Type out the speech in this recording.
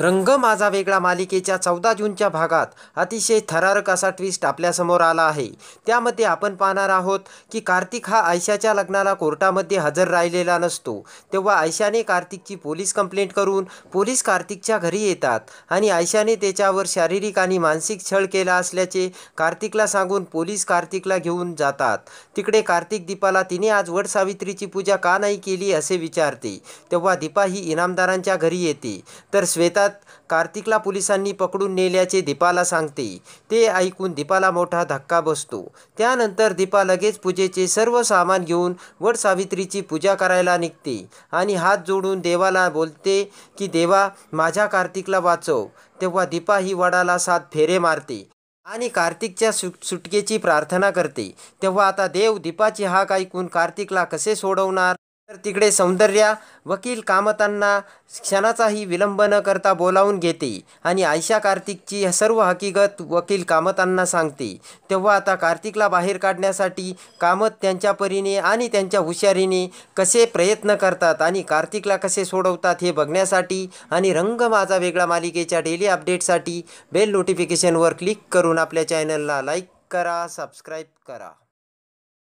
रंग माझा वेगळा मालिकेच्या चौदा जूनच्या भागात अतिशय थरारक असा ट्विस्ट आपल्यासमोर आला आहे त्यामध्ये आपण पाहणार आहोत की कार्तिक हा आयशाच्या लग्नाला कोर्टामध्ये हजर राहिलेला नसतो तेव्हा आयशाने कार्तिकची पोलीस कंप्लेंट करून पोलीस कार्तिकच्या घरी येतात आणि आयशाने त्याच्यावर शारीरिक आणि मानसिक छळ केला असल्याचे कार्तिकला सांगून पोलीस कार्तिकला घेऊन जातात तिकडे कार्तिक दीपाला तिने आज वड सावित्रीची पूजा का नाही केली असे विचारते तेव्हा दीपा ही इनामदारांच्या घरी येते तर श्वेता कार्तिकला पोलिसांनी पकडून नेल्याचे दीपाला सांगते ते ऐकून दीपाला मोठा धक्का बसतो त्यानंतर दीपा लगेच पूजेचे सर्व सामान घेऊन वड सावित्रीची पूजा करायला निघते आणि हात जोडून देवाला बोलते की देवा माझ्या कार्तिकला वाचव तेव्हा दीपा ही वडाला सात फेरे मारते आणि कार्तिकच्या सु सुटकेची प्रार्थना करते तेव्हा आता देव दीपाची हाक ऐकून कार्तिकला कसे सोडवणार तर तिकडे सौंदर्या वकील कामतांना क्षणाचाही विलंब न करता बोलावून घेते आणि आयशा कार्तिकची सर्व हकीकत वकील कामतांना सांगते तेव्हा आता कार्तिकला बाहेर काढण्यासाठी कामत त्यांच्या परीने आणि त्यांच्या हुशारीने कसे प्रयत्न करतात आणि कार्तिकला कसे सोडवतात हे बघण्यासाठी आणि रंग माझा वेगळा मालिकेच्या डेली अपडेटसाठी बेल नोटिफिकेशनवर क्लिक करून आपल्या चॅनलला लाईक करा सबस्क्राईब करा